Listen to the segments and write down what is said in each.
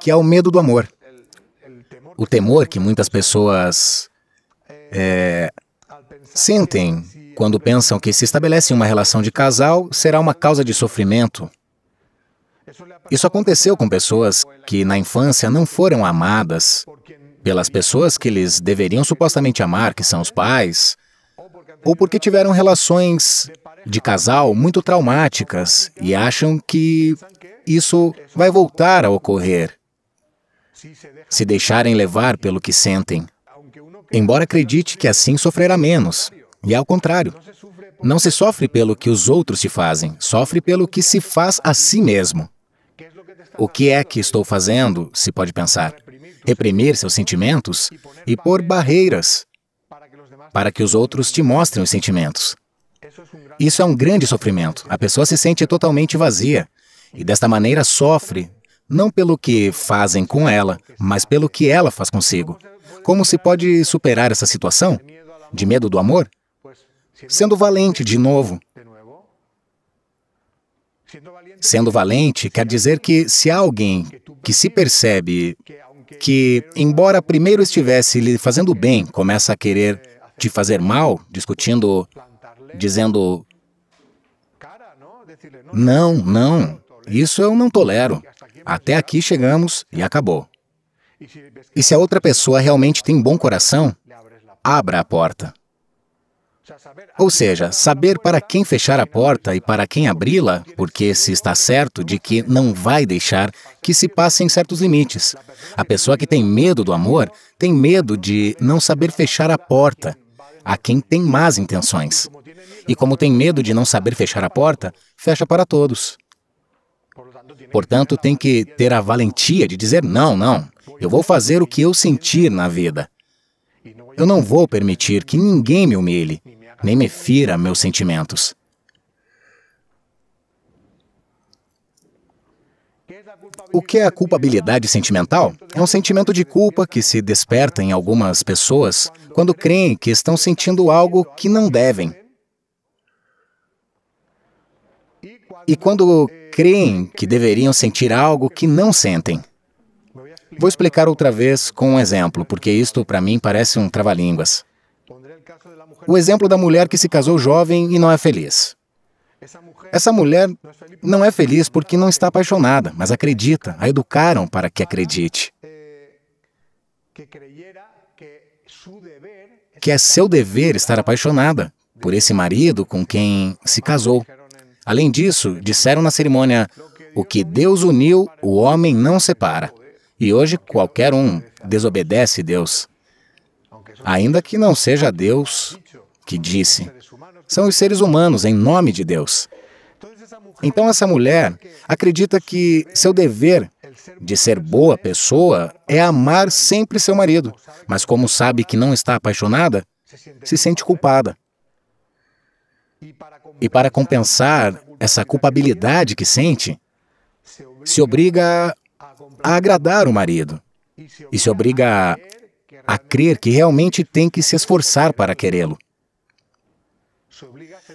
que é o medo do amor. O temor que muitas pessoas é, sentem quando pensam que se estabelece uma relação de casal será uma causa de sofrimento. Isso aconteceu com pessoas que na infância não foram amadas pelas pessoas que eles deveriam supostamente amar, que são os pais, ou porque tiveram relações de casal muito traumáticas e acham que isso vai voltar a ocorrer se deixarem levar pelo que sentem. Embora acredite que assim sofrerá menos, e ao contrário, não se sofre pelo que os outros te fazem, sofre pelo que se faz a si mesmo. O que é que estou fazendo? Se pode pensar. Reprimir seus sentimentos e pôr barreiras para que os outros te mostrem os sentimentos. Isso é um grande sofrimento. A pessoa se sente totalmente vazia, e desta maneira sofre, não pelo que fazem com ela, mas pelo que ela faz consigo. Como se pode superar essa situação de medo do amor? Sendo valente de novo. Sendo valente quer dizer que se há alguém que se percebe que, embora primeiro estivesse lhe fazendo bem, começa a querer te fazer mal, discutindo, dizendo: não, não, isso eu não tolero. Até aqui chegamos e acabou. E se a outra pessoa realmente tem bom coração, abra a porta. Ou seja, saber para quem fechar a porta e para quem abri-la, porque se está certo de que não vai deixar que se passem certos limites. A pessoa que tem medo do amor tem medo de não saber fechar a porta a quem tem más intenções. E como tem medo de não saber fechar a porta, fecha para todos. Portanto, tem que ter a valentia de dizer: não, não, eu vou fazer o que eu sentir na vida. Eu não vou permitir que ninguém me humilhe, nem me fira meus sentimentos. O que é a culpabilidade sentimental? É um sentimento de culpa que se desperta em algumas pessoas quando creem que estão sentindo algo que não devem. E quando creem que deveriam sentir algo que não sentem. Vou explicar outra vez com um exemplo, porque isto para mim parece um trava-línguas. O exemplo da mulher que se casou jovem e não é feliz. Essa mulher não é feliz porque não está apaixonada, mas acredita, a educaram para que acredite. Que é seu dever estar apaixonada por esse marido com quem se casou. Além disso, disseram na cerimônia: O que Deus uniu, o homem não separa. E hoje qualquer um desobedece Deus, ainda que não seja Deus que disse. São os seres humanos em nome de Deus. Então, essa mulher acredita que seu dever de ser boa pessoa é amar sempre seu marido, mas, como sabe que não está apaixonada, se sente culpada. E para compensar essa culpabilidade que sente, se obriga a agradar o marido e se obriga a crer que realmente tem que se esforçar para querê-lo.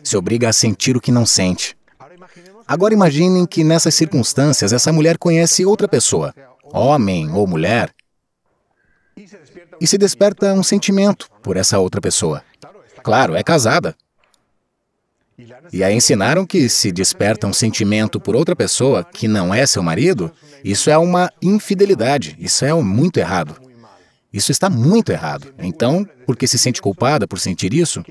Se obriga a sentir o que não sente. Agora imaginem que nessas circunstâncias essa mulher conhece outra pessoa, homem ou mulher, e se desperta um sentimento por essa outra pessoa. Claro, é casada. E a ensinaram que se desperta um sentimento por outra pessoa que não é seu marido, isso é uma infidelidade, isso é muito errado. Isso está muito errado. Então, porque se sente culpada por sentir isso,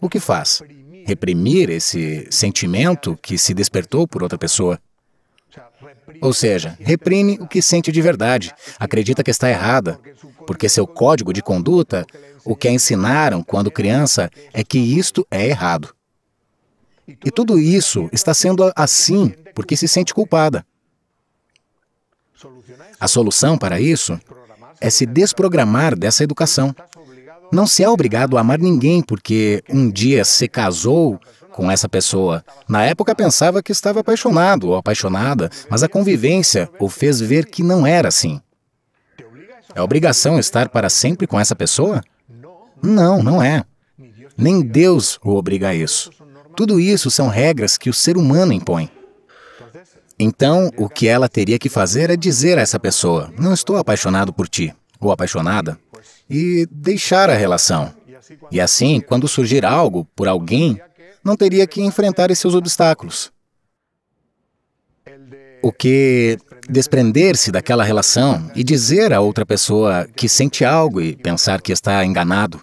o que faz? Reprimir esse sentimento que se despertou por outra pessoa. Ou seja, reprime o que sente de verdade, acredita que está errada, porque seu código de conduta, o que a ensinaram quando criança, é que isto é errado. E tudo isso está sendo assim porque se sente culpada. A solução para isso é se desprogramar dessa educação. Não se é obrigado a amar ninguém porque um dia se casou com essa pessoa. Na época pensava que estava apaixonado ou apaixonada, mas a convivência o fez ver que não era assim. É obrigação estar para sempre com essa pessoa? Não, não é. Nem Deus o obriga a isso. Tudo isso são regras que o ser humano impõe. Então, o que ela teria que fazer é dizer a essa pessoa: Não estou apaixonado por ti, ou apaixonada, e deixar a relação. E assim, quando surgir algo por alguém, não teria que enfrentar esses obstáculos. O que desprender-se daquela relação e dizer a outra pessoa que sente algo e pensar que está enganado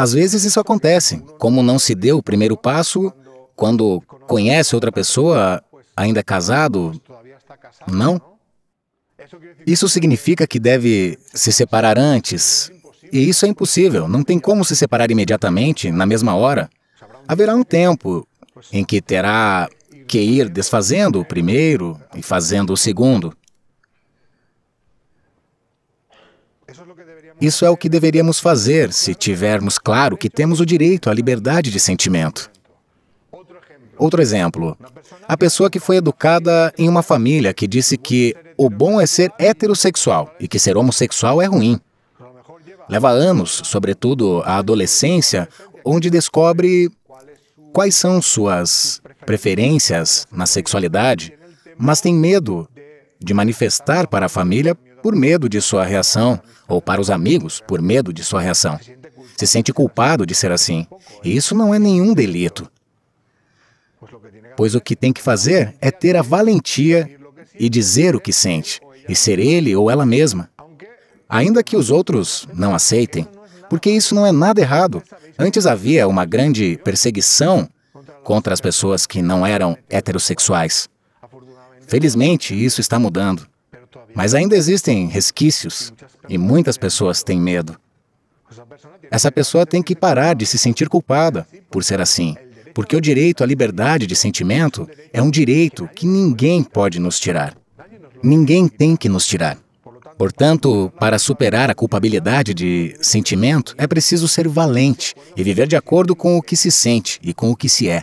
às vezes isso acontece, como não se deu o primeiro passo quando conhece outra pessoa, ainda é casado, não? Isso significa que deve se separar antes. E isso é impossível, não tem como se separar imediatamente, na mesma hora. Haverá um tempo em que terá que ir desfazendo o primeiro e fazendo o segundo. Isso é o que deveríamos fazer se tivermos claro que temos o direito à liberdade de sentimento. Outro exemplo: a pessoa que foi educada em uma família que disse que o bom é ser heterossexual e que ser homossexual é ruim. Leva anos, sobretudo a adolescência, onde descobre quais são suas preferências na sexualidade, mas tem medo de manifestar para a família por medo de sua reação, ou para os amigos, por medo de sua reação. Se sente culpado de ser assim. E isso não é nenhum delito. Pois o que tem que fazer é ter a valentia e dizer o que sente, e ser ele ou ela mesma. Ainda que os outros não aceitem, porque isso não é nada errado. Antes havia uma grande perseguição contra as pessoas que não eram heterossexuais. Felizmente, isso está mudando. Mas ainda existem resquícios e muitas pessoas têm medo. Essa pessoa tem que parar de se sentir culpada por ser assim, porque o direito à liberdade de sentimento é um direito que ninguém pode nos tirar. Ninguém tem que nos tirar. Portanto, para superar a culpabilidade de sentimento, é preciso ser valente e viver de acordo com o que se sente e com o que se é.